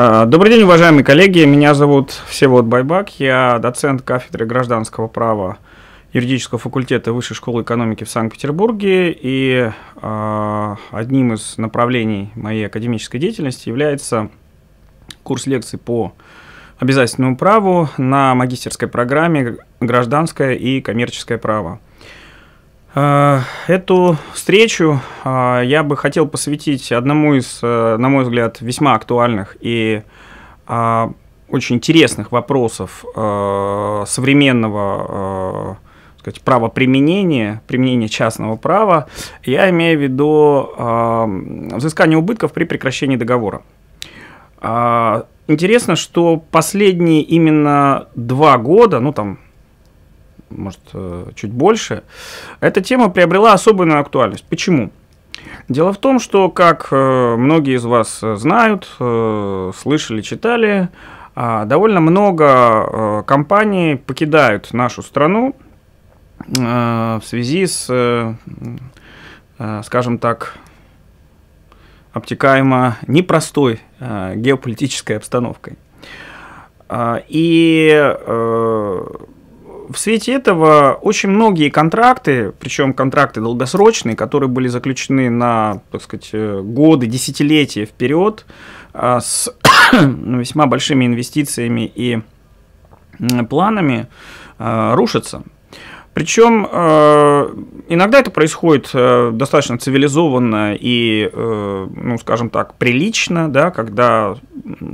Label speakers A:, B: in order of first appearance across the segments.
A: А, добрый день, уважаемые коллеги. Меня зовут Всеволод Байбак. Я доцент кафедры гражданского права юридического факультета Высшей школы экономики в Санкт-Петербурге. И а, одним из направлений моей академической деятельности является курс лекций по обязательному праву на магистерской программе «Гражданское и коммерческое право». Э, эту встречу э, я бы хотел посвятить одному из, э, на мой взгляд, весьма актуальных и очень интересных вопросов современного сказать, правоприменения, применения частного права. Я имею в виду взыскание убытков при прекращении договора. Интересно, что последние именно два года, ну там может, э, чуть больше, эта тема приобрела особенную актуальность. Почему? Дело в том, что, как э, многие из вас знают, э, слышали, читали, а, довольно много компаний покидают нашу страну в связи с, скажем так, обтекаемо непростой геополитической обстановкой. А, и в свете этого очень многие контракты, причем контракты долгосрочные, которые были заключены на, так сказать, э, годы, десятилетия вперед, а, с весьма большими инвестициями и планами, а, рушатся. Причем э, иногда это происходит э, достаточно цивилизованно и, э, ну, скажем так, прилично, да, когда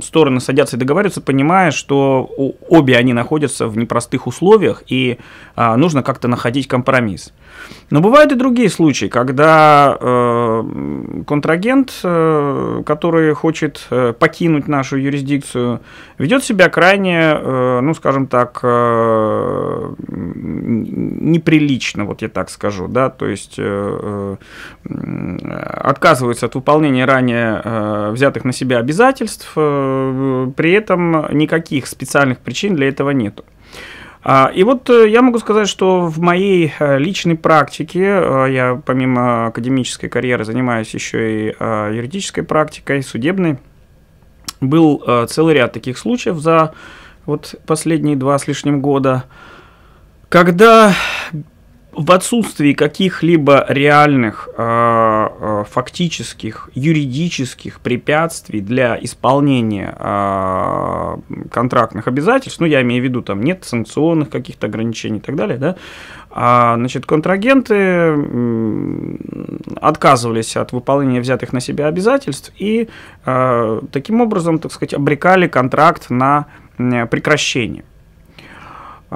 A: стороны садятся и договариваются, понимая, что обе они находятся в непростых условиях и нужно как-то находить компромисс. Но бывают и другие случаи, когда контрагент, который хочет покинуть нашу юрисдикцию, ведет себя крайне, ну, скажем так, неприлично, вот я так скажу, да, то есть э, э, отказываются от выполнения ранее э, взятых на себя обязательств, э, при этом никаких специальных причин для этого нету. А, и вот э, я могу сказать, что в моей личной практике, я помимо академической карьеры занимаюсь еще и юридической практикой, судебной, был целый ряд таких случаев за вот последние два с лишним года – когда в отсутствии каких-либо реальных э, э, фактических юридических препятствий для исполнения э, контрактных обязательств, ну я имею в виду там нет санкционных каких-то ограничений и так далее, да, а, значит контрагенты отказывались от выполнения взятых на себя обязательств и э, таким образом, так сказать, обрекали контракт на прекращение.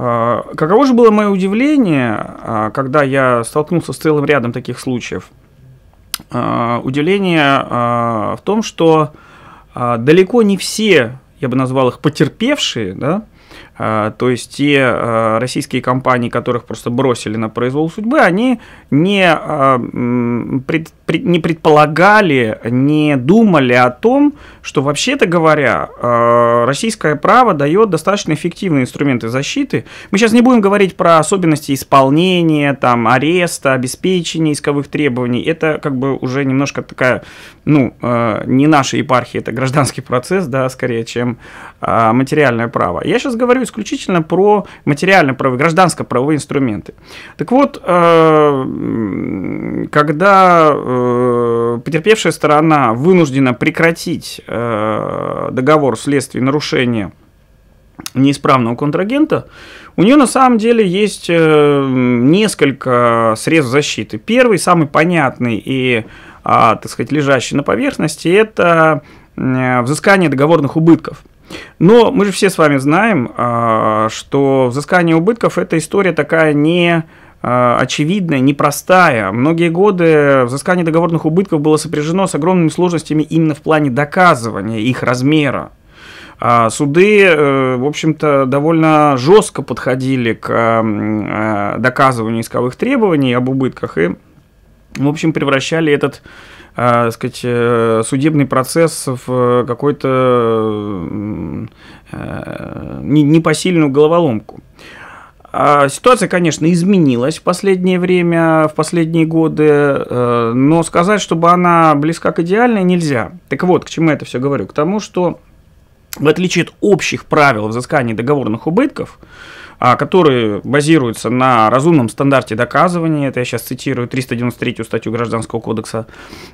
A: А, каково же было мое удивление, а, когда я столкнулся с целым рядом таких случаев? А, удивление в том, что далеко не все, я бы назвал их потерпевшие, да, а, то есть те а, российские компании, которых просто бросили на произвол судьбы, они не, а, пред, не предполагали, не думали о том, что вообще-то говоря, российское право дает достаточно эффективные инструменты защиты. Мы сейчас не будем говорить про особенности исполнения, там, ареста, обеспечения исковых требований. Это как бы уже немножко такая, ну, не наша епархия, это гражданский процесс, да, скорее, чем а, материальное право. Я сейчас говорю исключительно про материальные право, гражданско-правовые инструменты. Так вот, э, когда э, потерпевшая сторона вынуждена прекратить э, договор вследствие нарушения неисправного контрагента, у нее на самом деле есть несколько средств защиты. Первый, самый понятный и, а, так сказать, лежащий на поверхности, это взыскание договорных убытков – но мы же все с вами знаем, а, что взыскание убытков – это история такая не а, очевидная, непростая. Многие годы взыскание договорных убытков было сопряжено с огромными сложностями именно в плане доказывания их размера. А, суды, э, в общем-то, довольно жестко подходили к доказыванию исковых требований об убытках и, в общем, превращали этот э, сказать, э, судебный процесс в какой-то э, непосильную головоломку. А ситуация, конечно, изменилась в последнее время, в последние годы, э, но сказать, чтобы она близка к идеальной, нельзя. Так вот, к чему я это все говорю? К тому, что в отличие от общих правил взыскания договорных убытков, а, которые базируются на разумном стандарте доказывания, это я сейчас цитирую 393 статью Гражданского кодекса,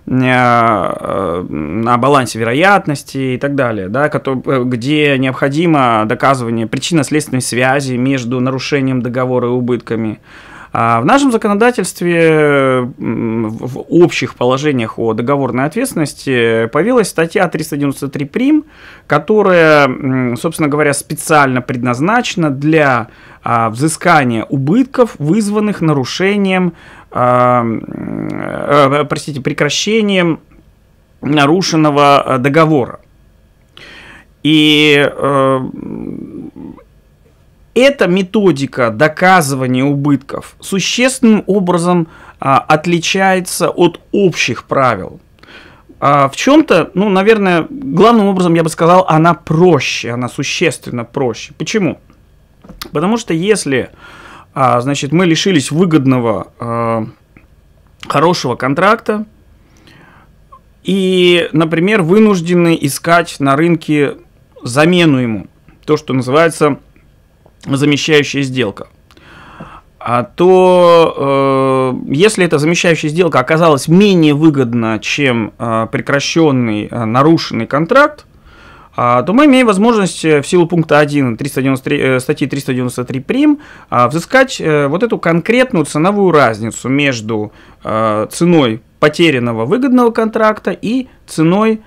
A: на э, э, балансе вероятности и так далее, да, э, где необходимо доказывание причинно-следственной связи между нарушением договора и убытками, а в нашем законодательстве в общих положениях о договорной ответственности появилась статья 393 прим, которая, собственно говоря, специально предназначена для а, взыскания убытков, вызванных нарушением, а, э, э, простите, прекращением нарушенного э, договора. И эта методика доказывания убытков существенным образом а, отличается от общих правил. А, в чем-то, ну, наверное, главным образом я бы сказал, она проще, она существенно проще. Почему? Потому что если, а, значит, мы лишились выгодного, а, хорошего контракта, и, например, вынуждены искать на рынке замену ему, то, что называется замещающая сделка, А то э, если эта замещающая сделка оказалась менее выгодна, чем э, прекращенный, э, нарушенный контракт, э, то мы имеем возможность э, в силу пункта 1 393, э, статьи 393 прим взыскать вот эту конкретную ценовую разницу между ценой потерянного выгодного контракта и ценой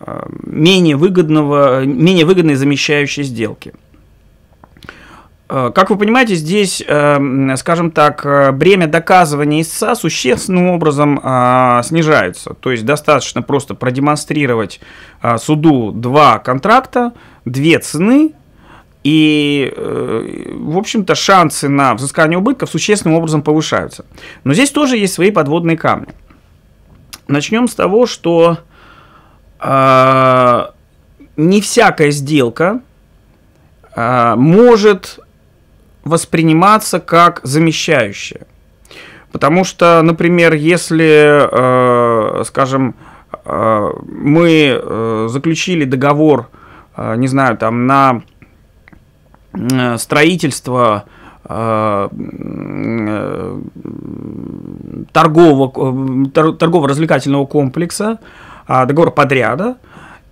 A: Э, менее, выгодного, менее выгодной замещающей сделки. Э, как вы понимаете, здесь, э, скажем так, бремя доказывания истца существенным образом снижается. То есть достаточно просто продемонстрировать суду два контракта, две цены, и, в общем-то, шансы на взыскание убытков существенным образом повышаются. Но здесь тоже есть свои подводные камни. Начнем с того, что а, не всякая сделка а, может восприниматься как замещающая. Потому что, например, если, а, скажем, мы э, заключили договор, не знаю, там на строительство э, торгового, торгово-развлекательного комплекса, а, договор подряда,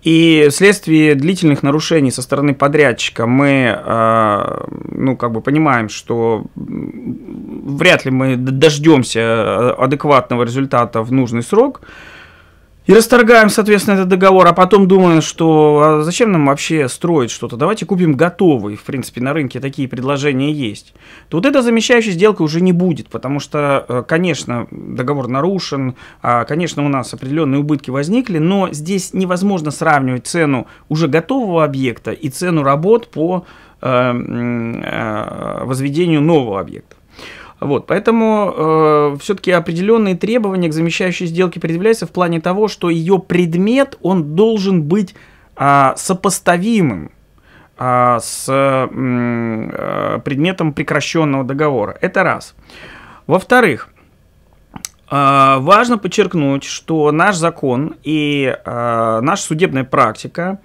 A: и вследствие длительных нарушений со стороны подрядчика мы, а, ну, как бы понимаем, что вряд ли мы дождемся а, адекватного результата в нужный срок. И расторгаем, соответственно, этот договор, а потом думаем, что а зачем нам вообще строить что-то, давайте купим готовый, в принципе, на рынке такие предложения есть, то вот эта замещающая сделка уже не будет, потому что, э, конечно, договор нарушен, а, конечно, у нас определенные убытки возникли, но здесь невозможно сравнивать цену уже готового объекта и цену работ по э, э, возведению нового объекта. Вот, поэтому э, все-таки определенные требования к замещающей сделке предъявляются в плане того, что ее предмет, он должен быть э, сопоставимым э, с э, предметом прекращенного договора. Это раз. Во-вторых, э, важно подчеркнуть, что наш закон и э, наша судебная практика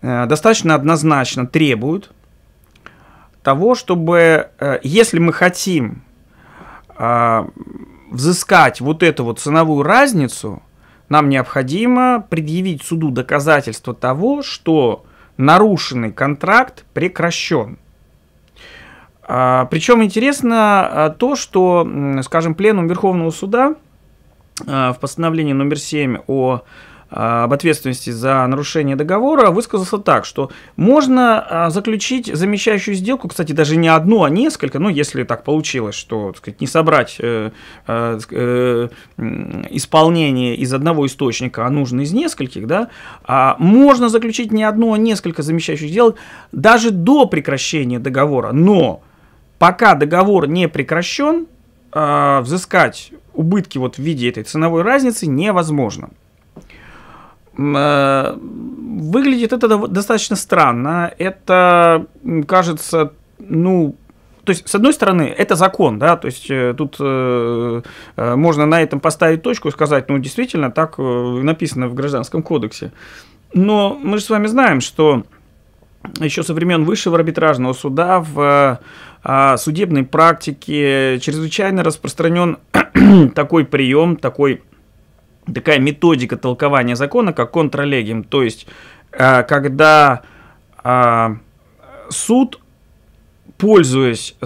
A: э, достаточно однозначно требуют того, чтобы, э, если мы хотим а, взыскать вот эту вот ценовую разницу, нам необходимо предъявить суду доказательство того, что нарушенный контракт прекращен. А, причем интересно а, то, что, скажем, пленум Верховного суда а, в постановлении номер 7 о а, об ответственности за нарушение договора, высказался так, что можно а, заключить замещающую сделку, кстати, даже не одну, а несколько, ну, если так получилось, что, так сказать, не собрать э, э, э исполнение из одного источника, а нужно из нескольких, да, а можно заключить не одну, а несколько замещающих сделок даже до прекращения договора, но пока договор не прекращен, э, взыскать убытки вот в виде этой ценовой разницы невозможно. Э, выглядит это достаточно странно. Это кажется, ну, то есть, с одной стороны, это закон, да, то есть э, тут э, э, можно на этом поставить точку и сказать, ну, действительно, так написано в Гражданском кодексе. Но мы же с вами знаем, что еще со времен высшего арбитражного суда в э, а, судебной практике чрезвычайно распространен такой прием, такой такая методика толкования закона, как контролегим, то есть э, когда э, суд, пользуясь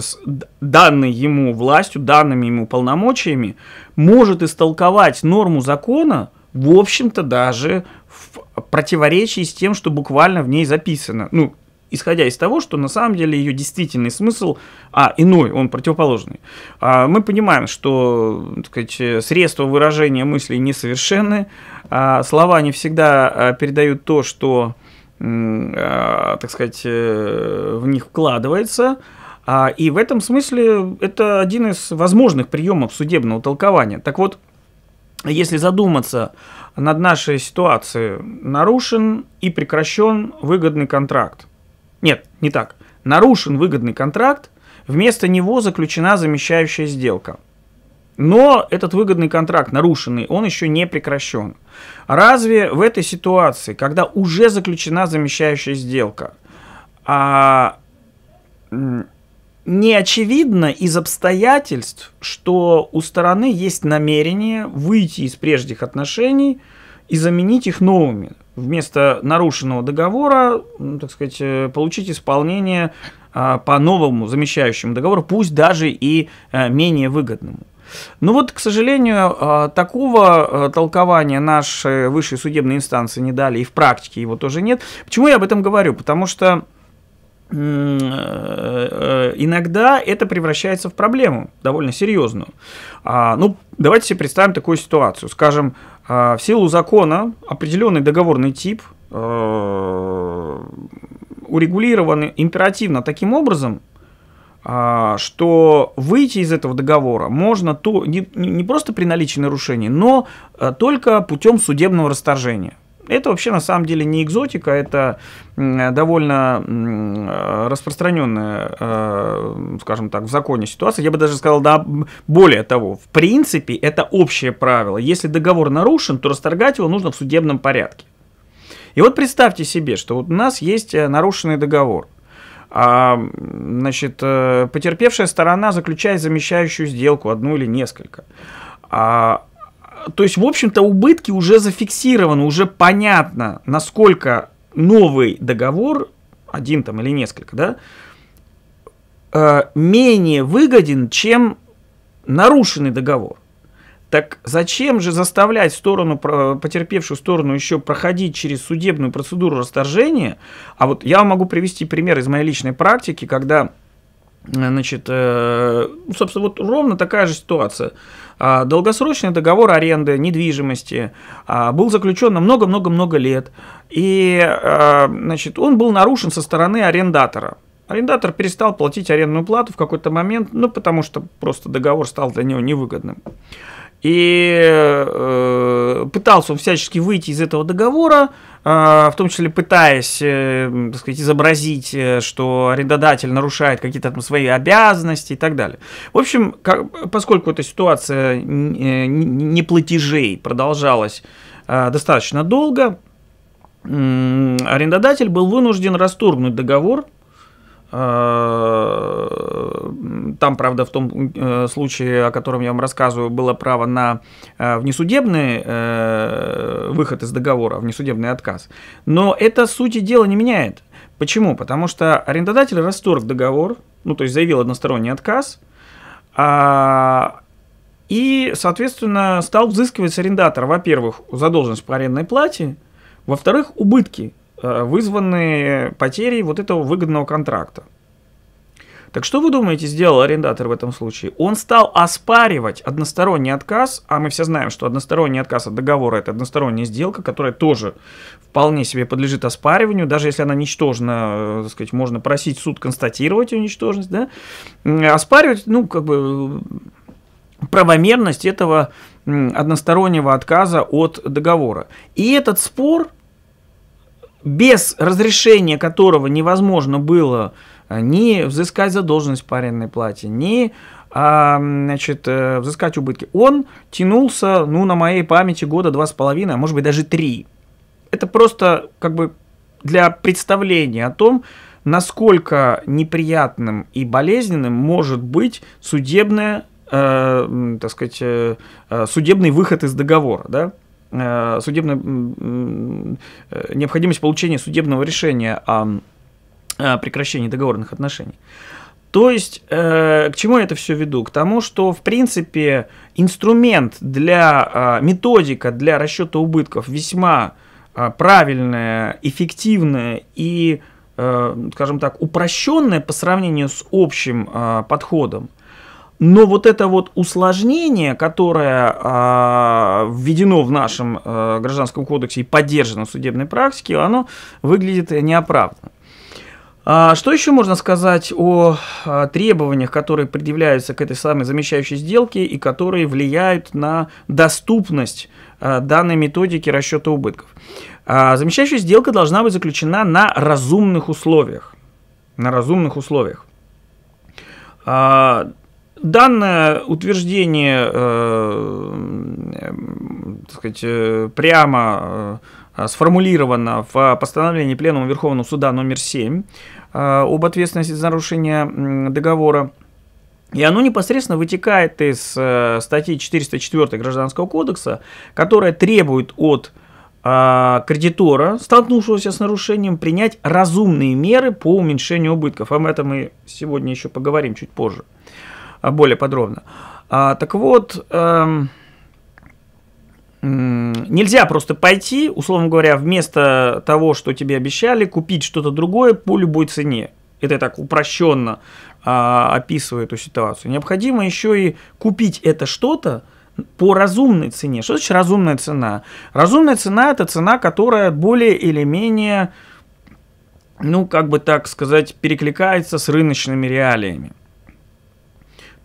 A: данной ему властью, данными ему полномочиями, может истолковать норму закона, в общем-то, даже в противоречии с тем, что буквально в ней записано. Ну, исходя из того, что на самом деле ее действительный смысл, а, иной, он противоположный. А, мы понимаем, что так сказать, средства выражения мыслей несовершенны, а, слова не всегда а, передают то, что, а, так сказать, э, в них вкладывается, а, и в этом смысле это один из возможных приемов судебного толкования. Так вот, если задуматься над нашей ситуацией, нарушен и прекращен выгодный контракт. Нет, не так. Нарушен выгодный контракт, вместо него заключена замещающая сделка. Но этот выгодный контракт, нарушенный, он еще не прекращен. Разве в этой ситуации, когда уже заключена замещающая сделка, а, не очевидно из обстоятельств, что у стороны есть намерение выйти из прежних отношений и заменить их новыми? вместо нарушенного договора, ну, так сказать, э, получить исполнение а, по новому замещающему договору, пусть даже и э, менее выгодному. Ну вот, к сожалению, а, такого а, толкования наши высшие судебные инстанции не дали, и в практике его тоже нет. Почему я об этом говорю? Потому что Э, э, иногда это превращается в проблему довольно серьезную. А, ну, давайте себе представим такую ситуацию. Скажем, а, в силу закона определенный договорный тип а, урегулирован императивно таким образом, а, что выйти из этого договора можно то, не, не просто при наличии нарушений, но только путем судебного расторжения. Это вообще на самом деле не экзотика, это довольно распространенная, э, скажем так, в законе ситуация. Я бы даже сказал, да, более того, в принципе, это общее правило. Если договор нарушен, то расторгать его нужно в судебном порядке. И вот представьте себе, что вот у нас есть э, нарушенный договор. А, значит, э, потерпевшая сторона заключает замещающую сделку, одну или несколько. А то есть, в общем-то, убытки уже зафиксированы, уже понятно, насколько новый договор, один там или несколько, да, э, менее выгоден, чем нарушенный договор. Так зачем же заставлять сторону, потерпевшую сторону еще проходить через судебную процедуру расторжения? А вот я могу привести пример из моей личной практики, когда Значит, э, собственно, вот ровно такая же ситуация. А, Долгосрочный договор аренды недвижимости а, был заключен на много-много-много лет, и а, значит, он был нарушен со стороны арендатора. Арендатор перестал платить арендную плату в какой-то момент, ну, потому что просто договор стал для него невыгодным. И э, пытался он всячески выйти из этого договора, а, в том числе пытаясь, э, так сказать, изобразить, э, что арендодатель нарушает какие-то там свои обязанности и так далее. В общем, как, поскольку эта ситуация э, неплатежей продолжалась достаточно долго, арендодатель был вынужден расторгнуть договор Э, там, правда, в том э, случае, о котором я вам рассказываю, было право на э, внесудебный выход из договора, внесудебный отказ. Но это сути дела не меняет. Почему? Потому что арендодатель расторг договор, ну, то есть заявил односторонний отказ, а, и, соответственно, стал взыскивать с арендатора, во-первых, задолженность по арендной плате, во-вторых, убытки – Э, вызваны потерей вот этого выгодного контракта. Так что вы думаете, сделал арендатор в этом случае? Он стал оспаривать односторонний отказ, а мы все знаем, что односторонний отказ от договора – это односторонняя сделка, которая тоже вполне себе подлежит оспариванию, даже если она ничтожна, э, так сказать, можно просить суд констатировать ее ничтожность, да? Оспаривать, ну, как бы правомерность этого одностороннего отказа от договора. И этот спор – без разрешения которого невозможно было э, ни взыскать задолженность по арендной плате, ни а, значит, э, взыскать убытки. Он тянулся, ну, на моей памяти года два с половиной, а может быть даже три. Это просто как бы для представления о том, насколько неприятным и болезненным может быть судебное, э, так сказать, э, э, судебный выход из договора, да? Э, судебная, э, необходимость получения судебного решения о прекращении договорных отношений. То есть, э, к чему я это все веду? К тому, что, в принципе, инструмент для, методика для расчета убытков весьма правильная, эффективная и, скажем так, упрощенная по сравнению с общим подходом – но вот это вот усложнение, которое э, введено в нашем э, гражданском кодексе и поддержано в судебной практике, оно выглядит неоправданно. А что еще можно сказать о а, требованиях, которые предъявляются к этой самой замещающей сделке и которые влияют на доступность а, данной методики расчета убытков? А замещающая сделка должна быть заключена на разумных условиях. На разумных условиях. А, данное утверждение, э, так сказать, э, прямо э, сформулировано в постановлении Пленума Верховного Суда номер 7 об ответственности за нарушение договора. И оно непосредственно вытекает из статьи 404 Гражданского кодекса, которая требует от кредитора, столкнувшегося с нарушением, принять разумные меры по уменьшению убытков. Об этом мы сегодня еще поговорим чуть позже. А, более подробно. А, так вот, эм, нельзя просто пойти, условно говоря, вместо того, что тебе обещали, купить что-то другое по любой цене. Это я так упрощенно а, описываю эту ситуацию. Необходимо еще и купить это что-то, по разумной цене. Что значит разумная цена? Разумная цена – это цена, которая более или менее, ну, как бы так сказать, перекликается с рыночными реалиями.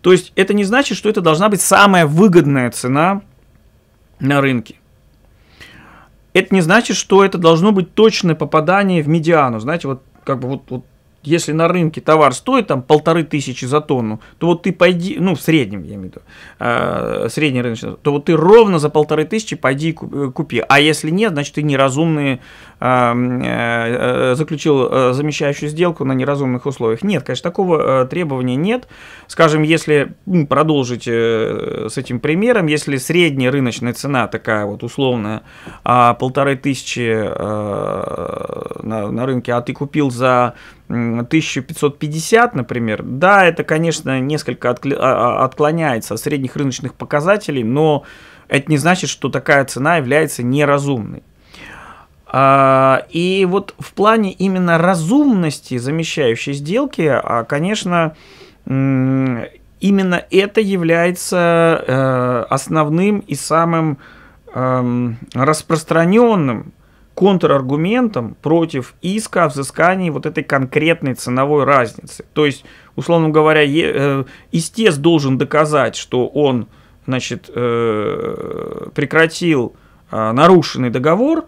A: То есть это не значит, что это должна быть самая выгодная цена на рынке. Это не значит, что это должно быть точное попадание в медиану. Знаете, вот как бы вот, вот если на рынке товар стоит там полторы тысячи за тонну, то вот ты пойди, ну в среднем, я имею в виду, э, средний рыночный, то вот ты ровно за полторы тысячи пойди э, купи. А если нет, значит ты неразумный э, эм, э, заключил э, замещающую сделку на неразумных условиях. Нет, конечно, такого э, требования нет. Скажем, если ну, продолжить э, с этим примером, если средняя рыночная цена такая вот условная, а полторы э, тысячи э, на, на рынке, а ты купил за 1550, например, да, это, конечно, несколько а, а, отклоняется от средних рыночных показателей, но это не значит, что такая цена является неразумной. А, и вот в плане именно разумности замещающей сделки, конечно, именно это является э, основным и самым эм, распространенным контраргументом против иска о взыскании вот этой конкретной ценовой разницы. То есть, условно говоря, э, истец должен доказать, что он значит, э, прекратил э, нарушенный договор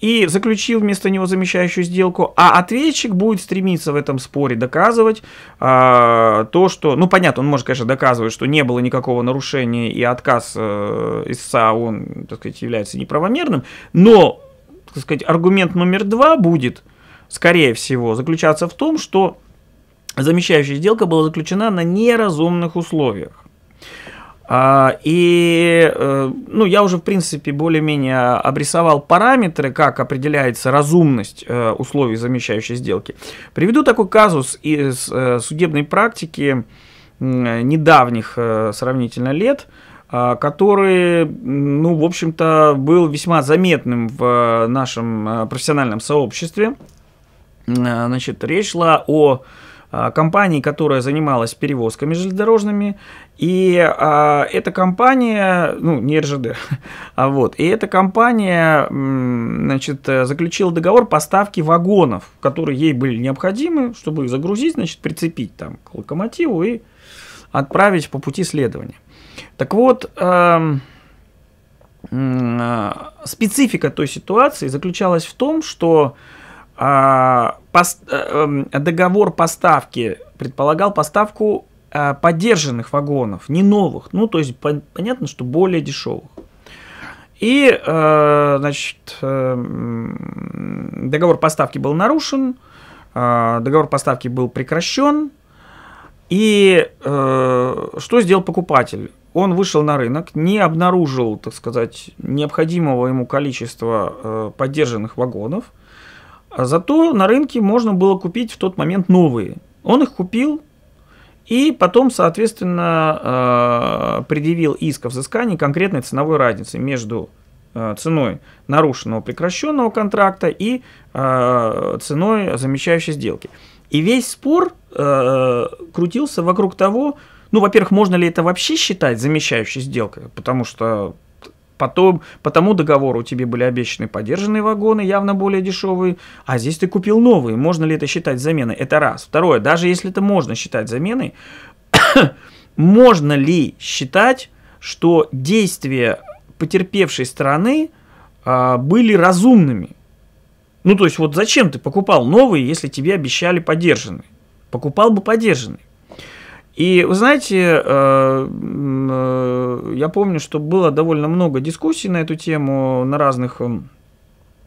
A: и заключил вместо него замещающую сделку, а ответчик будет стремиться в этом споре доказывать а, то, что, ну понятно, он может, конечно, доказывать, что не было никакого нарушения и отказ истца, он, так сказать, является неправомерным, но так сказать, аргумент номер два будет, скорее всего, заключаться в том, что замещающая сделка была заключена на неразумных условиях. А, и, э, ну, я уже, в принципе, более-менее обрисовал параметры, как определяется разумность э, условий замещающей сделки. Приведу такой казус из э, судебной практики недавних сравнительно лет – а, который, ну, в общем-то, был весьма заметным в а, нашем а, профессиональном сообществе. Значит, речь шла о компании, которая занималась перевозками железнодорожными, и а, эта компания, ну, не РЖД, а вот, и эта компания, значит, заключила договор поставки вагонов, которые ей были необходимы, чтобы их загрузить, значит, прицепить там к локомотиву и отправить по пути следования. Так вот, эм, э, специфика той ситуации заключалась в том, что а, э, эм, договор поставки предполагал поставку э, поддержанных вагонов, не новых, ну то есть понятно, что более дешевых. И, значит, договор поставки был нарушен, договор поставки был прекращен. И что сделал покупатель? он вышел на рынок, не обнаружил, так сказать, необходимого ему количества э, поддержанных вагонов, а зато на рынке можно было купить в тот момент новые. Он их купил и потом, соответственно, э, предъявил иск о взыскании конкретной ценовой разницы между э, ценой нарушенного прекращенного контракта и э, ценой замещающей сделки. И весь спор э, крутился вокруг того, ну, во-первых, можно ли это вообще считать замещающей сделкой? Потому что потом по тому договору тебе были обещаны подержанные вагоны, явно более дешевые, а здесь ты купил новые. Можно ли это считать заменой? Это раз. Второе, даже если это можно считать заменой, можно ли считать, что действия потерпевшей стороны а, были разумными? Ну, то есть, вот зачем ты покупал новые, если тебе обещали подержанные? Покупал бы подержанные. И вы знаете, э, э, я помню, что было довольно много дискуссий на эту тему на разных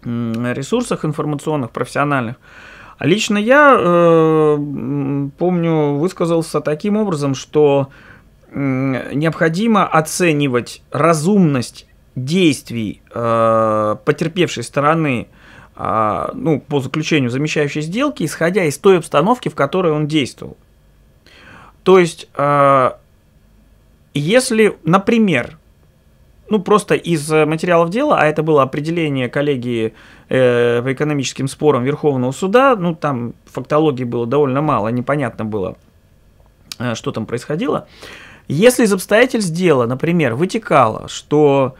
A: ресурсах информационных, профессиональных. А лично я э, помню, высказался таким образом, что необходимо оценивать разумность действий потерпевшей стороны а, ну, по заключению замещающей сделки, исходя из той обстановки, в которой он действовал. То есть, э, если, например, ну просто из э, материалов дела, а это было определение коллегии э, по экономическим спорам Верховного суда, ну там фактологии было довольно мало, непонятно было, что там происходило. Если из обстоятельств дела, например, вытекало, что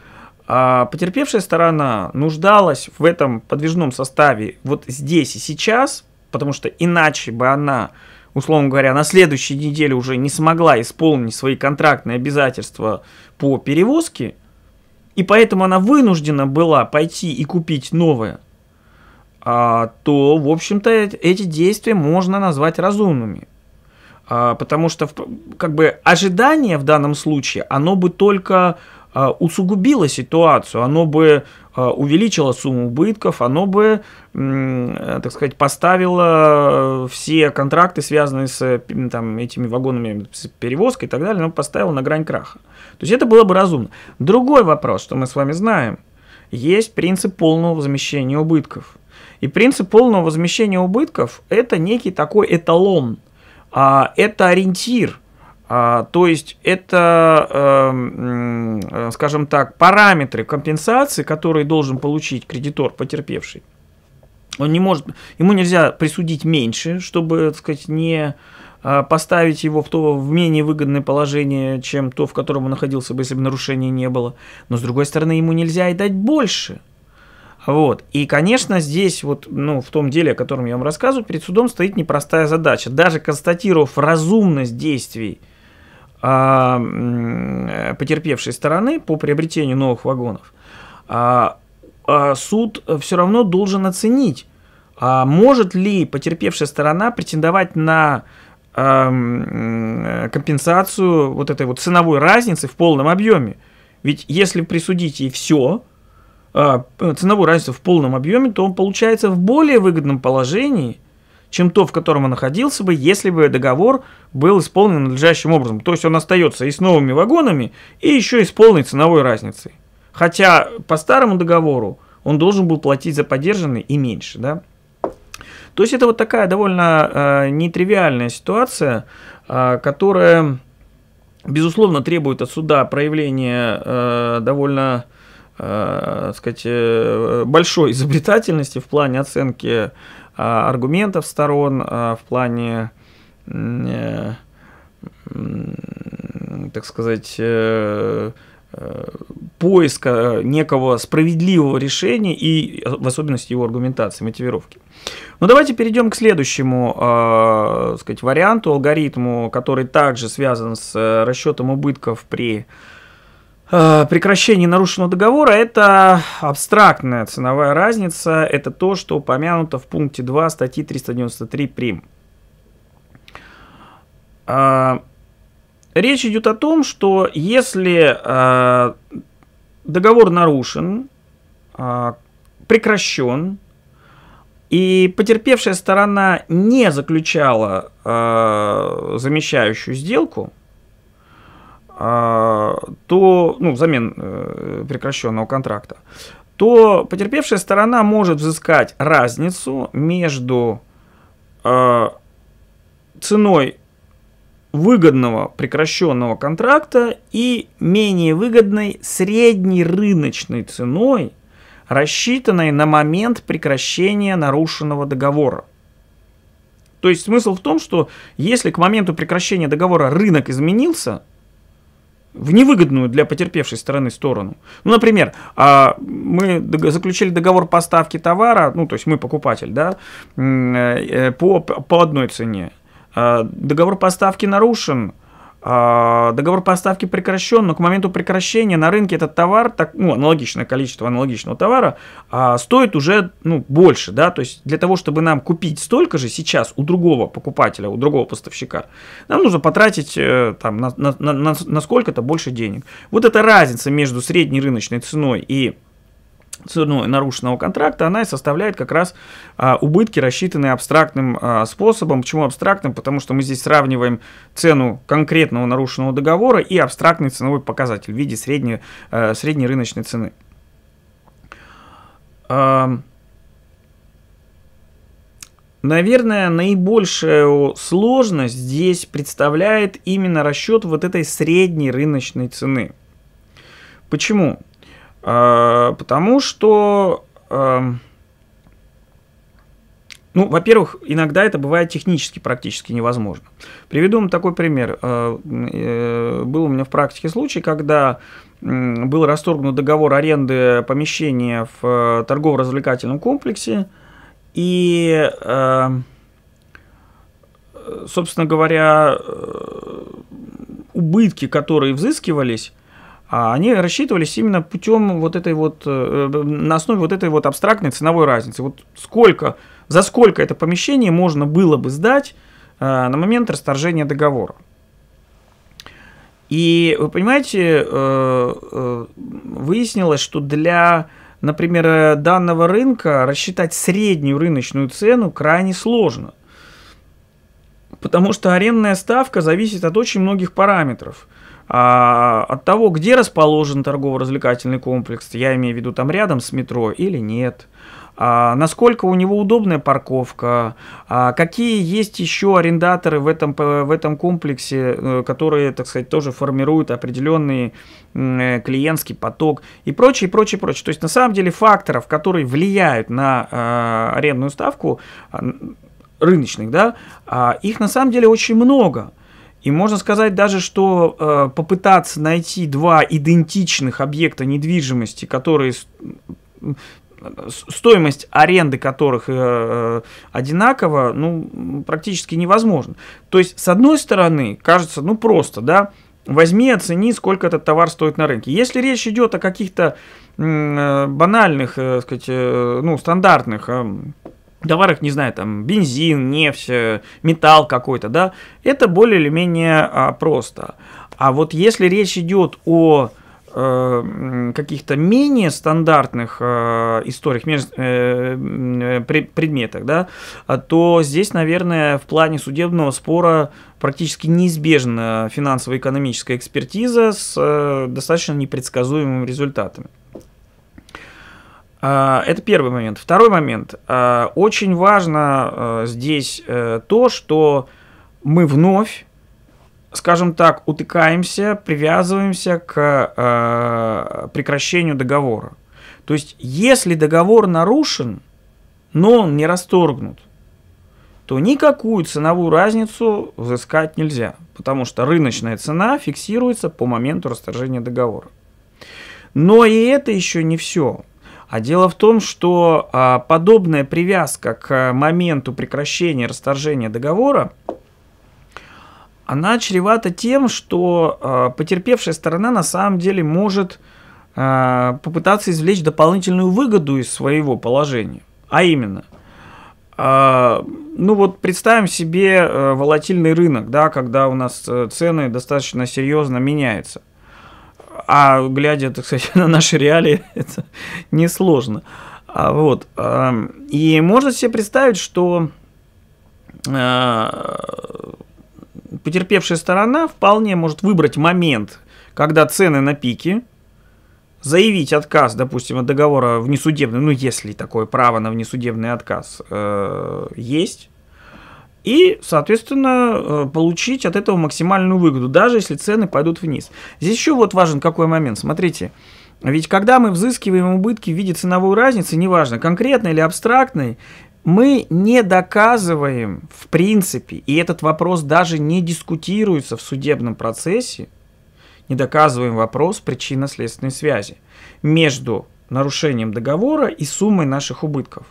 A: потерпевшая сторона нуждалась в этом подвижном составе вот здесь и сейчас, потому что иначе бы она условно говоря, на следующей неделе уже не смогла исполнить свои контрактные обязательства по перевозке, и поэтому она вынуждена была пойти и купить новое, а, то, в общем-то, эти действия можно назвать разумными. А, потому что, как бы, ожидание в данном случае, оно бы только а, усугубило ситуацию, оно бы Э, увеличило сумму убытков, оно бы, э, так сказать, поставило все контракты, связанные с там, этими вагонами, с перевозкой и так далее, оно поставило на грань краха. То есть это было бы разумно. Другой вопрос, что мы с вами знаем, есть принцип полного возмещения убытков. И принцип полного возмещения убытков – это некий такой эталон, а, это ориентир – а, то есть это, эм, скажем так, параметры компенсации, которые должен получить кредитор, потерпевший. Он не может, ему нельзя присудить меньше, чтобы, так сказать, не а, поставить его в то в менее выгодное положение, чем то, в котором он находился бы, если бы нарушения не было. Но с другой стороны, ему нельзя и дать больше. Вот. И, конечно, здесь вот, ну, в том деле, о котором я вам рассказываю, перед судом стоит непростая задача. Даже констатировав разумность действий а, потерпевшей стороны по приобретению новых вагонов, а, а суд все равно должен оценить, может ли потерпевшая сторона претендовать на компенсацию вот этой вот ценовой разницы в полном объеме. Ведь если присудить ей все, ценовую разницу в полном объеме, то он получается в более выгодном положении, чем то, в котором он находился бы, если бы договор был исполнен надлежащим образом. То есть он остается и с новыми вагонами, и еще и с полной ценовой разницей. Хотя по старому договору он должен был платить за поддержанный и меньше, да? То есть это вот такая довольно э, нетривиальная ситуация, э, которая, безусловно, требует от суда проявления э, довольно э, сказать, э, большой изобретательности в плане оценки а, аргументов сторон а, в плане, э, так сказать, э, э, поиска некого справедливого решения и в особенности его аргументации, мотивировки. Но ну, давайте перейдем к следующему э, сказать, варианту, алгоритму, который также связан с расчетом убытков при Э, прекращение нарушенного договора – это абстрактная ценовая разница, это то, что упомянуто в пункте 2 статьи 393 прим. Э, речь идет о том, что если э, договор нарушен, прекращен, и потерпевшая сторона не заключала замещающую сделку – а, то, ну, взамен э, прекращенного контракта, то потерпевшая сторона может взыскать разницу между а, ценой выгодного прекращенного контракта и менее выгодной средней рыночной ценой, рассчитанной на момент прекращения нарушенного договора. То есть смысл в том, что если к моменту прекращения договора рынок изменился – в невыгодную для потерпевшей стороны сторону. Ну, например, а, мы заключили договор поставки товара, ну, то есть мы покупатель, да, э, э, по, по одной цене. А, договор поставки нарушен, а, договор поставки прекращен, но к моменту прекращения на рынке этот товар, так, ну, аналогичное количество аналогичного товара, а, стоит уже ну, больше. Да? То есть для того, чтобы нам купить столько же сейчас у другого покупателя, у другого поставщика, нам нужно потратить э, там, на, на, на, на сколько-то больше денег. Вот эта разница между средней рыночной ценой и ценой нарушенного контракта, она и составляет как раз а, убытки, рассчитанные абстрактным а, способом. Почему абстрактным? Потому что мы здесь сравниваем цену конкретного нарушенного договора и абстрактный ценовой показатель в виде средней, а, средней рыночной цены. А, Наверное, наибольшую сложность здесь представляет именно расчет вот этой средней рыночной цены. Почему? Э, потому что, эм, ну, во-первых, иногда это бывает технически практически невозможно. Приведу вам такой пример. Э, э, был у меня в практике случай, когда был расторгнут договор аренды помещения в торгово-развлекательном комплексе, и, эм, собственно говоря, убытки, которые взыскивались, а они рассчитывались именно путем вот этой вот, э, на основе вот этой вот абстрактной ценовой разницы. Вот сколько, за сколько это помещение можно было бы сдать э, на момент расторжения договора. И вы понимаете, э, выяснилось, что для, например, данного рынка рассчитать среднюю рыночную цену крайне сложно. Потому что арендная ставка зависит от очень многих параметров – а, от того, где расположен торгово-развлекательный комплекс, я имею в виду там рядом с метро или нет, а, насколько у него удобная парковка, а, какие есть еще арендаторы в этом, в этом комплексе, э, которые, так сказать, тоже формируют определенный э, клиентский поток и прочее, прочее, прочее. То есть, на самом деле, факторов, которые влияют на э, арендную ставку, рыночных, да, а, их на самом деле очень много – и можно сказать даже, что э, попытаться найти два идентичных объекта недвижимости, которые стоимость аренды которых э, э одинакова, ну, практически невозможно. То есть, с одной стороны, кажется, ну, просто, да, возьми, оцени, сколько этот товар стоит на рынке. Если речь идет о каких-то э, банальных, э, сказать, э, ну, стандартных э, товарах, не знаю, там, бензин, нефть, э, металл какой-то, да, это более или менее а, просто. А вот если речь идет о э, каких-то менее стандартных э, историях, э, э предметах, да, а, то здесь, наверное, в плане судебного спора практически неизбежна финансово-экономическая экспертиза с э, достаточно непредсказуемыми результатами. А, это первый момент. Второй момент. А, очень важно а, здесь э, то, что мы вновь, скажем так, утыкаемся, привязываемся к прекращению договора. То есть, если договор нарушен, но он не расторгнут, то никакую ценовую разницу взыскать нельзя, потому что рыночная цена фиксируется по моменту расторжения договора. Но и это еще не все. А дело в том, что а, подобная привязка к моменту прекращения расторжения договора, она чревата тем, что а, потерпевшая сторона на самом деле может а, попытаться извлечь дополнительную выгоду из своего положения. А именно, ну вот представим себе э, волатильный рынок, да, когда у нас э, цены достаточно серьезно меняются – а глядя, так сказать, на наши реалии, это несложно. А вот. И можно себе представить, что а, потерпевшая сторона вполне может выбрать момент, когда цены на пике, заявить отказ, допустим, от договора внесудебный. ну, если такое право на внесудебный отказ э, есть, и, соответственно, э, получить от этого максимальную выгоду, даже если цены пойдут вниз. Здесь еще вот важен какой момент. Смотрите, ведь когда мы взыскиваем убытки в виде ценовой разницы, неважно, конкретной или абстрактной, мы не доказываем, в принципе, и этот вопрос даже не дискутируется в судебном процессе, не доказываем вопрос причинно-следственной связи между нарушением договора и суммой наших убытков.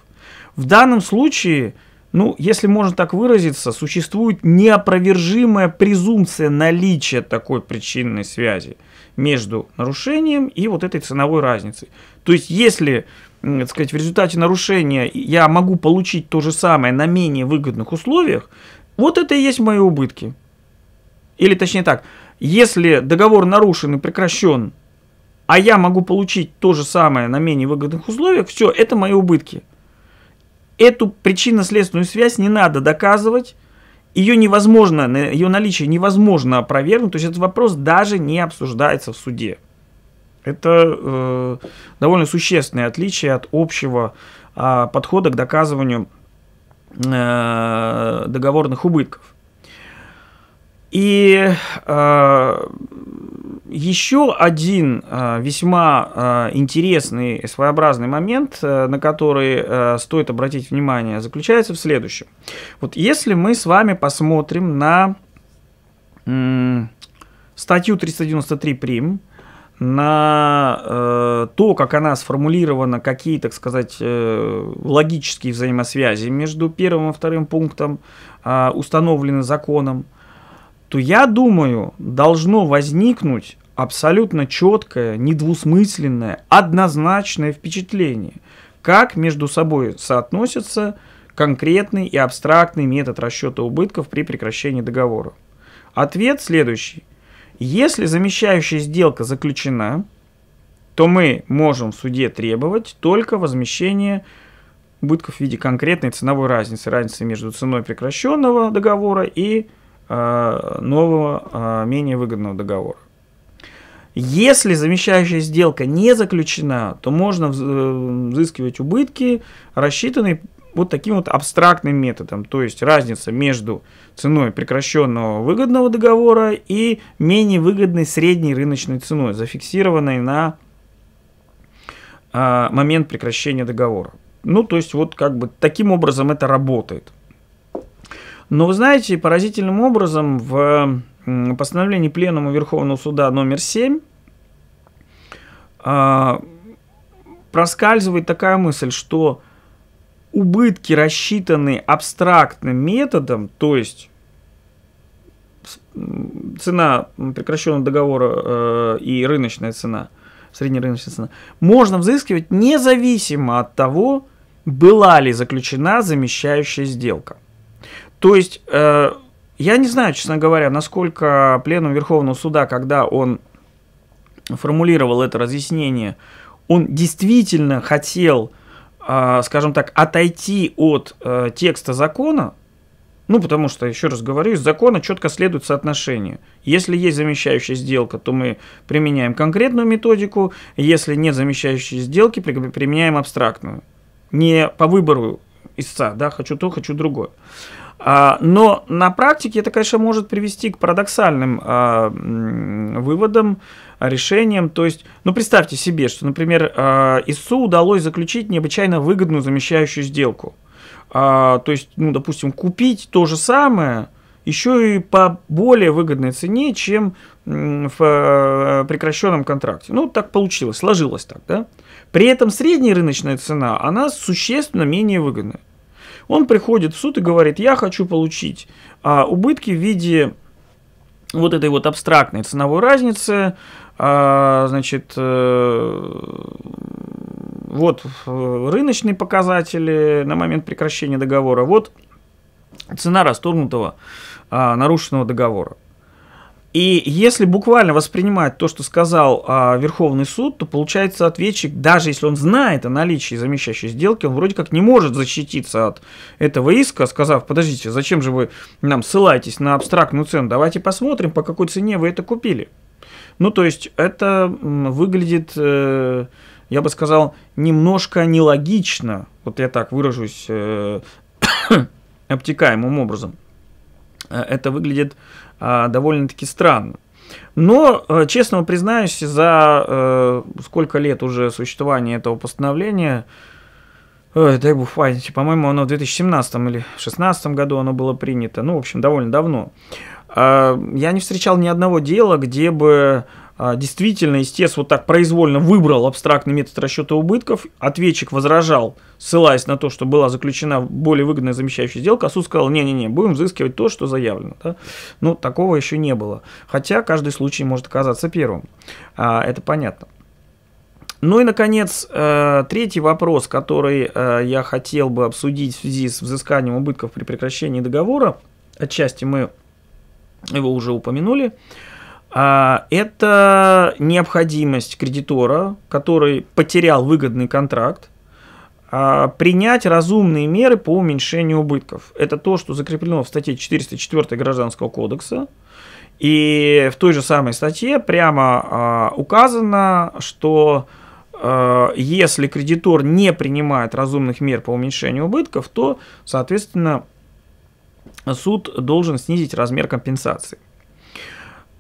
A: В данном случае – ну, если можно так выразиться, существует неопровержимая презумпция наличия такой причинной связи между нарушением и вот этой ценовой разницей. То есть, если так сказать, в результате нарушения я могу получить то же самое на менее выгодных условиях, вот это и есть мои убытки. Или точнее так, если договор нарушен и прекращен, а я могу получить то же самое на менее выгодных условиях, все, это мои убытки – Эту причинно-следственную связь не надо доказывать, ее невозможно, ее наличие невозможно опровергнуть, то есть этот вопрос даже не обсуждается в суде. Это э, довольно существенное отличие от общего э, подхода к доказыванию э, договорных убытков. И э, еще один э, весьма э, интересный, своеобразный момент, э, на который э, стоит обратить внимание, заключается в следующем. Вот если мы с вами посмотрим на э, статью 393 прим, на э, то, как она сформулирована, какие, так сказать, э, логические взаимосвязи между первым и вторым пунктом э, установлены законом, то я думаю, должно возникнуть абсолютно четкое, недвусмысленное, однозначное впечатление, как между собой соотносятся конкретный и абстрактный метод расчета убытков при прекращении договора. Ответ следующий. Если замещающая сделка заключена, то мы можем в суде требовать только возмещение убытков в виде конкретной ценовой разницы, разницы между ценой прекращенного договора и Э, нового, э, менее выгодного договора. Если замещающая сделка не заключена, то можно э, взыскивать убытки, рассчитанные вот таким вот абстрактным методом, то есть разница между ценой прекращенного выгодного договора и менее выгодной средней рыночной ценой, зафиксированной на момент прекращения договора. Ну, то есть вот как бы таким образом это работает. Но вы знаете, поразительным образом в постановлении Пленума Верховного Суда номер 7 а, проскальзывает такая мысль, что убытки, рассчитанные абстрактным методом, то есть цена прекращенного договора э, и рыночная цена, среднерыночная цена, можно взыскивать независимо от того, была ли заключена замещающая сделка. То есть, э, я не знаю, честно говоря, насколько Пленум Верховного Суда, когда он формулировал это разъяснение, он действительно хотел, э, скажем так, отойти от э, текста закона, ну, потому что, еще раз говорю, из закона четко следует соотношение. Если есть замещающая сделка, то мы применяем конкретную методику, если нет замещающей сделки, применяем абстрактную. Не по выбору истца, да, хочу то, хочу другое. А, но на практике это, конечно, может привести к парадоксальным а, выводам, решениям. То есть, ну представьте себе, что, например, а, ИСУ удалось заключить необычайно выгодную замещающую сделку. То есть, ну, допустим, купить то же самое еще и по более выгодной цене, чем в э, прекращенном контракте. Ну, так получилось, сложилось так, да? При этом средняя рыночная цена, она существенно менее выгодная. Он приходит в суд и говорит, я хочу получить а, убытки в виде вот этой вот абстрактной ценовой разницы, а, значит, а, вот э, рыночные показатели на момент прекращения договора, вот цена расторгнутого а, нарушенного договора. И если буквально воспринимать то, что сказал а, Верховный суд, то получается ответчик, даже если он знает о наличии замещающей сделки, он вроде как не может защититься от этого иска, сказав, подождите, зачем же вы нам ссылаетесь на абстрактную цену, давайте посмотрим, по какой цене вы это купили. Ну, то есть это выглядит, э, я бы сказал, немножко нелогично, вот я так выражусь э, обтекаемым образом. Э, это выглядит а, довольно-таки странно. Но, э, честно признаюсь, за э, сколько лет уже существования этого постановления, э, дай бог памяти, по-моему, оно в 2017 или 2016 году оно было принято, ну, в общем, довольно давно, э, я не встречал ни одного дела, где бы а, действительно истец вот так произвольно выбрал абстрактный метод расчета убытков, ответчик возражал, ссылаясь на то, что была заключена более выгодная замещающая сделка, а суд сказал, не-не-не, будем взыскивать то, что заявлено. Да? Ну, такого еще не было. Хотя каждый случай может оказаться первым. А, это понятно. Ну и, наконец, э, третий вопрос, который э, я хотел бы обсудить в связи с взысканием убытков при прекращении договора. Отчасти мы его уже упомянули. А, это необходимость кредитора, который потерял выгодный контракт, а, принять разумные меры по уменьшению убытков. Это то, что закреплено в статье 404 Гражданского кодекса. И в той же самой статье прямо а, указано, что если кредитор не принимает разумных мер по уменьшению убытков, то, соответственно, суд должен снизить размер компенсации.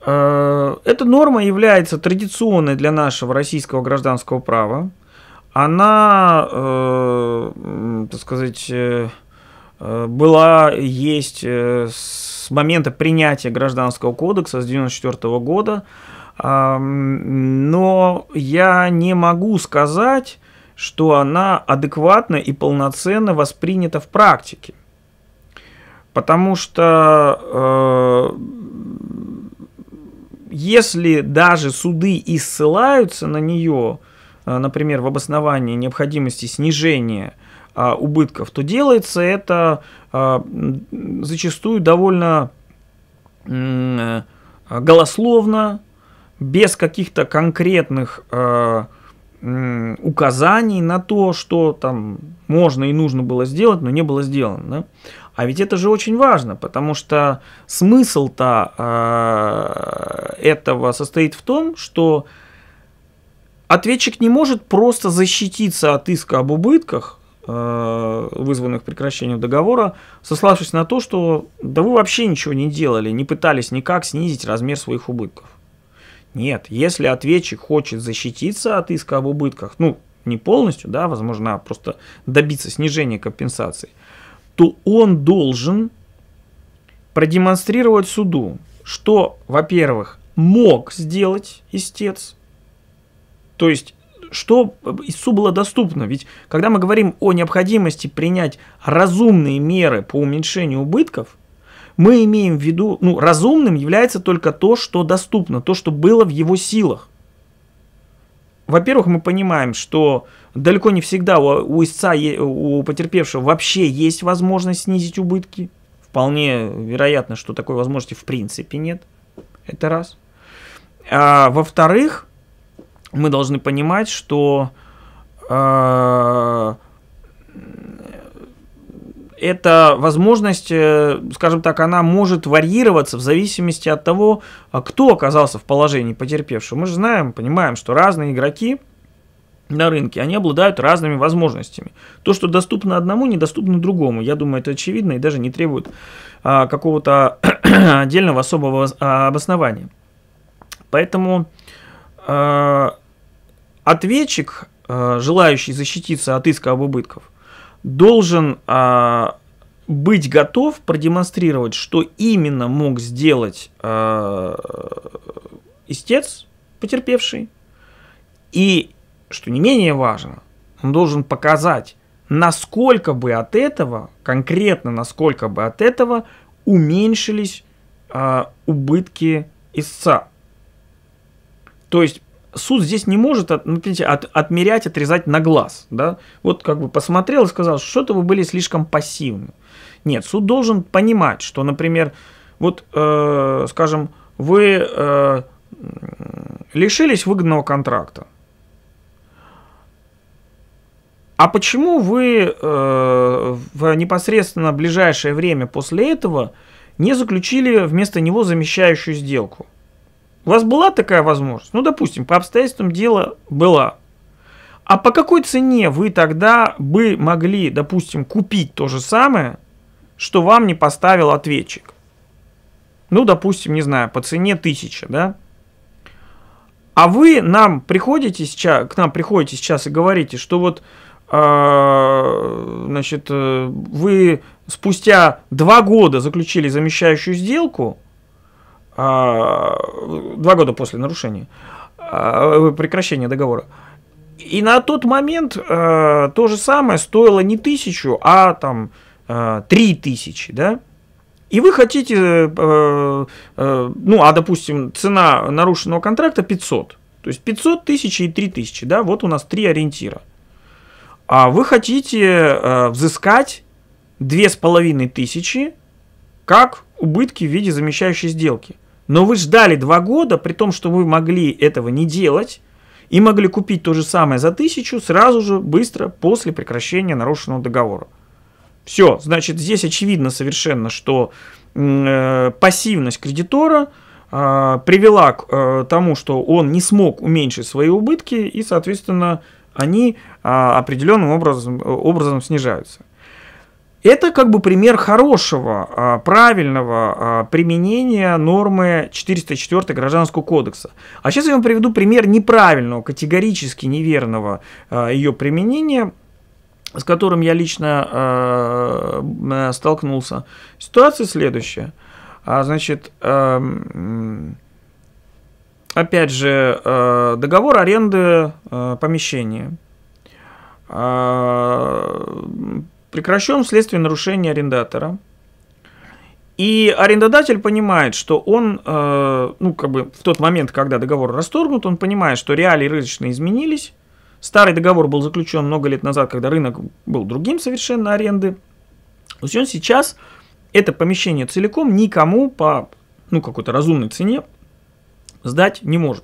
A: Э, эта норма является традиционной для нашего российского гражданского права. Она, э, так сказать, э, была, есть с момента принятия Гражданского кодекса с 1994 года. А, но я не могу сказать, что она адекватно и полноценно воспринята в практике. Потому что если даже суды и ссылаются на нее, э, например, в обосновании необходимости снижения а, убытков, то делается это а, зачастую довольно э, голословно, без каких-то конкретных э, указаний на то, что там можно и нужно было сделать, но не было сделано. Да? А ведь это же очень важно, потому что смысл-то а, этого состоит в том, что ответчик не может просто защититься от иска об убытках, а, вызванных прекращением договора, сославшись на то, что да вы вообще ничего не делали, не пытались никак снизить размер своих убытков. Нет, если ответчик хочет защититься от иска об убытках, ну, не полностью, да, возможно, просто добиться снижения компенсации – то он должен продемонстрировать суду, что, во-первых, мог сделать истец, то есть что истцу было доступно. Ведь когда мы говорим о необходимости принять разумные меры по уменьшению убытков, мы имеем в виду, ну, разумным является только то, что доступно, то, что было в его силах. Во-первых, мы понимаем, что Далеко не всегда у, у истца, у потерпевшего вообще есть возможность снизить убытки. Вполне вероятно, что такой возможности в принципе нет. Это раз. А, во-вторых, мы должны понимать, что а, эта возможность, э, скажем так, она может варьироваться в зависимости от того, а, кто оказался в положении потерпевшего. Мы же знаем, понимаем, что разные игроки – на рынке, они обладают разными возможностями. То, что доступно одному, недоступно другому. Я думаю, это очевидно и даже не требует а, какого-то отдельного особого а, обоснования. Поэтому э, ответчик, э, желающий защититься от иска об убытках, должен э, быть готов продемонстрировать, что именно мог сделать э, истец, потерпевший, и что не менее важно, он должен показать, насколько бы от этого, конкретно насколько бы от этого уменьшились э, убытки истца. То есть суд здесь не может от, ну, от, отмерять, отрезать на глаз. Да? Вот как бы посмотрел и сказал, что-то вы были слишком пассивны. Нет, суд должен понимать, что, например, вот, э, скажем, вы э, лишились выгодного контракта, а почему вы э, в непосредственно ближайшее время после этого не заключили вместо него замещающую сделку? У вас была такая возможность? Ну, допустим, по обстоятельствам дела была. А по какой цене вы тогда бы могли, допустим, купить то же самое, что вам не поставил ответчик? Ну, допустим, не знаю, по цене 1000, да? А вы нам приходите сейчас, к нам приходите сейчас и говорите, что вот а, значит, э, вы спустя два года заключили замещающую сделку, а, два года после нарушения, а, э, прекращения договора, и на тот момент э, то же самое стоило не тысячу, а там три тысячи, да? И вы хотите, ну, а допустим, цена нарушенного контракта 500. То есть 500 тысяч и 3 тысячи, да? Вот у нас три ориентира – а вы хотите э, взыскать тысячи как убытки в виде замещающей сделки. Но вы ждали два года, при том, что вы могли этого не делать, и могли купить то же самое за тысячу сразу же, быстро, после прекращения нарушенного договора. Все, значит, здесь очевидно совершенно, что э, пассивность кредитора э, привела к э, тому, что он не смог уменьшить свои убытки и, соответственно, они а, определенным образом, образом снижаются. Это как бы пример хорошего, а, правильного а, применения нормы 404 Гражданского кодекса. А сейчас я вам приведу пример неправильного, категорически неверного ее применения, с которым я лично э, столкнулся. Ситуация следующая. Значит, опять же, э, договор аренды э, помещения э, прекращен вследствие нарушения арендатора. И арендодатель понимает, что он, ну, как бы в тот момент, когда договор расторгнут, он понимает, что реалии рыночные изменились. Старый договор был заключен много лет назад, когда рынок был другим совершенно аренды. То есть он сейчас это помещение целиком никому по, ну, какой-то разумной цене сдать не может.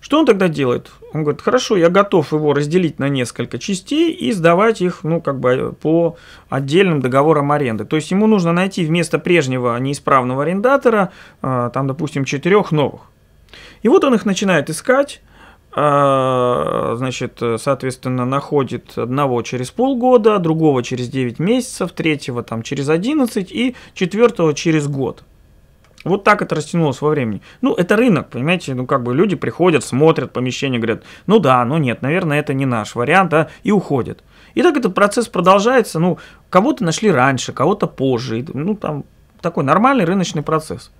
A: Что он тогда делает? Он говорит, хорошо, я готов его разделить на несколько частей и сдавать их, ну, как бы по отдельным договорам аренды. То есть ему нужно найти вместо прежнего неисправного арендатора, а, там, допустим, четырех новых. И вот он их начинает искать, а, значит, соответственно, находит одного через полгода, другого через 9 месяцев, третьего там через 11 и четвертого через год. Вот так это растянулось во времени. Ну, это рынок, понимаете, ну как бы люди приходят, смотрят помещение, говорят, ну да, ну нет, наверное, это не наш вариант, а и уходят. И так этот процесс продолжается, ну, кого-то нашли раньше, кого-то позже, ну там такой нормальный рыночный процесс.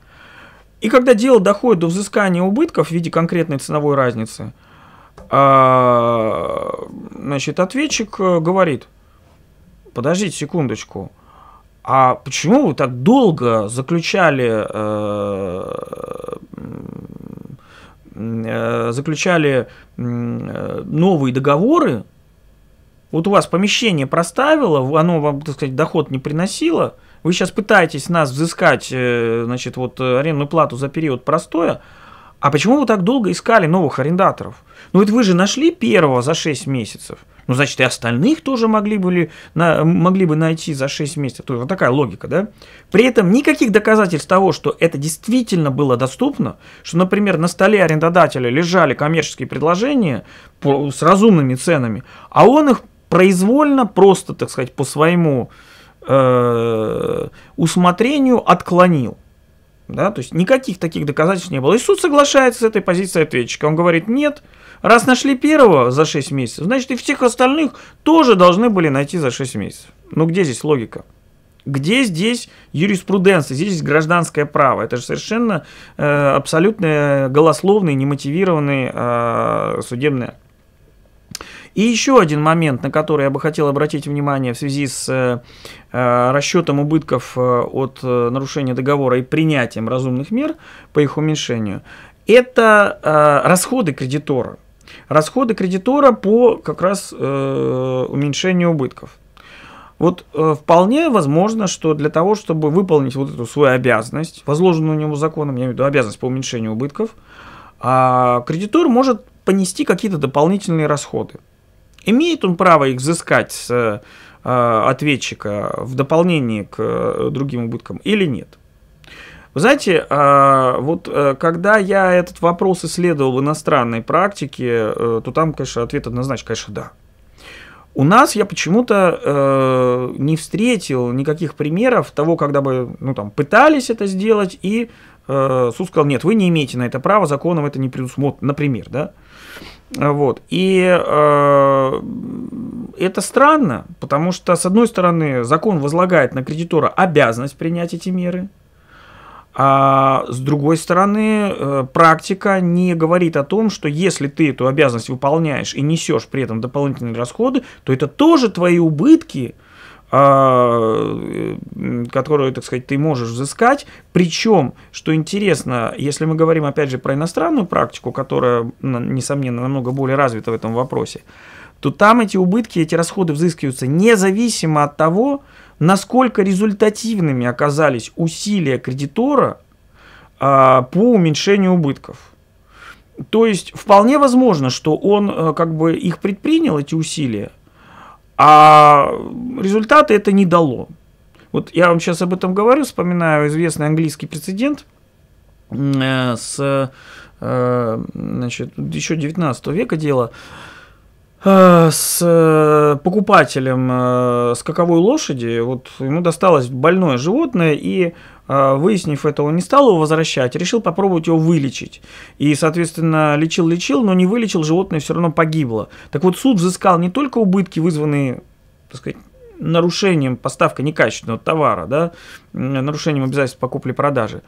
A: И когда дело доходит до взыскания убытков в виде конкретной ценовой разницы, а, значит, ответчик э, говорит, подождите секундочку, а почему вы так долго заключали э, э, заключали э, новые договоры, вот у вас помещение проставило, оно вам, так сказать, доход не приносило, вы сейчас пытаетесь нас взыскать, значит, вот арендную плату за период простоя, а почему вы так долго искали новых арендаторов? Ну ведь вы же нашли первого за 6 месяцев – ну, значит, и остальных тоже могли, были, на, могли бы найти за 6 месяцев. То есть, вот такая логика, да? При этом никаких доказательств того, что это действительно было доступно, что, например, на столе арендодателя лежали коммерческие предложения по, с разумными ценами, а он их произвольно, просто, так сказать, по своему э, усмотрению отклонил. Да, то есть никаких таких доказательств не было. И суд соглашается с этой позицией ответчика. Он говорит, нет, раз нашли первого за 6 месяцев, значит и всех остальных тоже должны были найти за 6 месяцев. Ну где здесь логика? Где здесь юриспруденция, здесь здесь гражданское право? Это же совершенно э, абсолютно голословный, немотивированный э, судебный акт. И еще один момент, на который я бы хотел обратить внимание в связи с э, э, расчетом убытков э, от нарушения договора и принятием разумных мер по их уменьшению, это расходы кредитора. Расходы кредитора по как раз уменьшению убытков. Вот э, вполне возможно, что для того, чтобы выполнить вот эту свою обязанность, возложенную у него законом, я имею в виду обязанность по уменьшению убытков, э, кредитор может понести какие-то дополнительные расходы. Имеет он право их взыскать с э, ответчика в дополнение к э, другим убыткам или нет? Вы знаете, а, вот э, когда я этот вопрос исследовал в иностранной практике, то там, конечно, ответ однозначно, конечно, да. У нас я почему-то э, не встретил никаких примеров того, когда бы ну, там, пытались это сделать, и э, суд сказал, нет, вы не имеете на это права, законом это не предусмотрено, например, да. Вот. И э, это странно, потому что, с одной стороны, закон возлагает на кредитора обязанность принять эти меры, а с другой стороны, э, практика не говорит о том, что если ты эту обязанность выполняешь и несешь при этом дополнительные расходы, то это тоже твои убытки – а, э, которую, так сказать, ты можешь взыскать. Причем, что интересно, если мы говорим, опять же, про иностранную практику, которая, несомненно, намного более развита в этом вопросе, то там эти убытки, эти расходы взыскиваются независимо от того, насколько результативными оказались усилия кредитора а, по уменьшению убытков. То есть вполне возможно, что он э, как бы их предпринял, эти усилия, а результаты это не дало. Вот я вам сейчас об этом говорю, вспоминаю известный английский прецедент э, с э, значит, еще 19 века дело э, с покупателем скаковой лошади, вот ему досталось больное животное, и Э, выяснив это, он не стал его возвращать, решил попробовать его вылечить. И, соответственно, лечил-лечил, но не вылечил, животное все равно погибло. Так вот, суд взыскал не только убытки, вызванные, так сказать, нарушением поставка некачественного товара, да, нарушением обязательств по купле-продаже,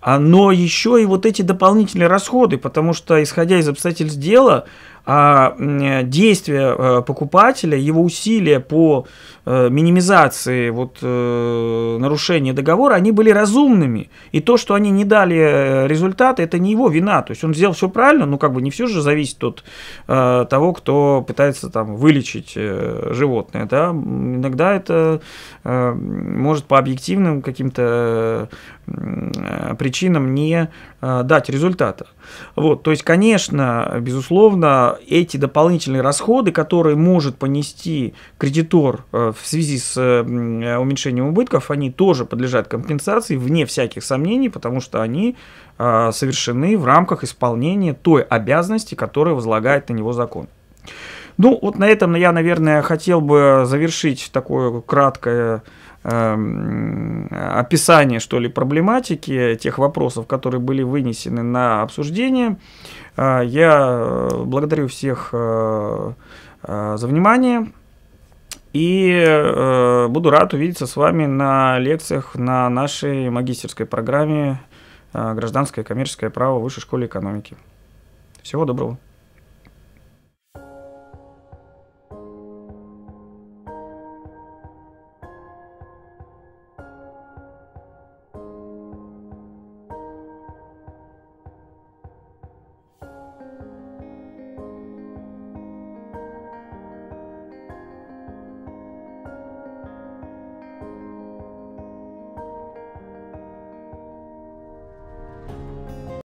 A: а, но еще и вот эти дополнительные расходы, потому что, исходя из обстоятельств дела, а, действия э, покупателя, его усилия по Э, минимизации вот, э, нарушения договора, они были разумными. И то, что они не дали э, результаты, это не его вина. То есть он сделал все правильно, но как бы не все же зависит от того, кто пытается там вылечить животное. Да? Иногда это может по объективным каким-то причинам не дать результата. Вот, то есть, конечно, безусловно, эти дополнительные расходы, которые может понести кредитор в в связи с эм, э, уменьшением убытков, они тоже подлежат компенсации, вне всяких сомнений, потому что они э, совершены в рамках исполнения той обязанности, которая возлагает на него закон. Ну, вот на этом я, наверное, хотел бы завершить такое краткое эм, описание, что ли, проблематики, тех вопросов, которые были вынесены на обсуждение. Э, я благодарю всех за внимание. И э, буду рад увидеться с вами на лекциях на нашей магистерской программе э, «Гражданское коммерческое право в Высшей школе экономики». Всего доброго!